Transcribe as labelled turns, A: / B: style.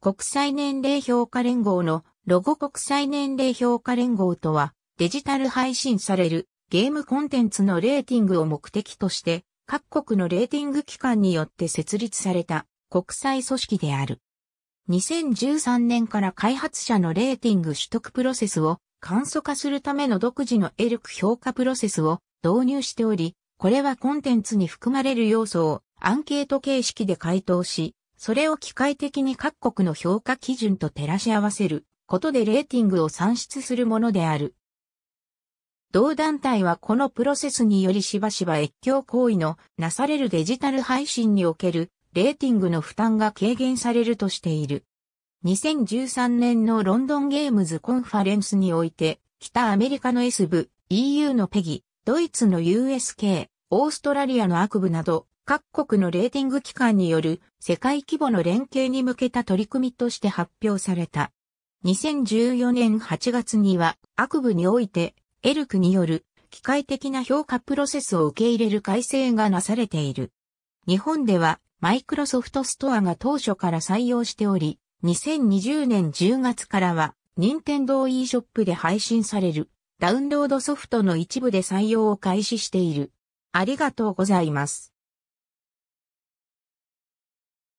A: 国際年齢評価連合のロゴ国際年齢評価連合とは、デジタル配信されるゲームコンテンツのレーティングを目的として、各国のレーティング機関によって設立された国際組織である。2013年から開発者のレーティング取得プロセスを簡素化するための独自のエルク評価プロセスを導入しており、これはコンテンツに含まれる要素をアンケート形式で回答し、それを機械的に各国の評価基準と照らし合わせることでレーティングを算出するものである。同団体はこのプロセスによりしばしば越境行為のなされるデジタル配信におけるレーティングの負担が軽減されるとしている。2013年のロンドンゲームズコンファレンスにおいて、北アメリカの S 部、EU のペギ、ドイツの USK、オーストラリアのアクブなど、各国のレーティング機関による世界規模の連携に向けた取り組みとして発表された。2014年8月には、悪部において、エルクによる機械的な評価プロセスを受け入れる改正がなされている。日本では、マイクロソフトストアが当初から採用しており、2020年10月からは、任天堂 e ショップで配信される、ダウンロードソフトの一部で採用を開始している。ありがとうございま
B: す。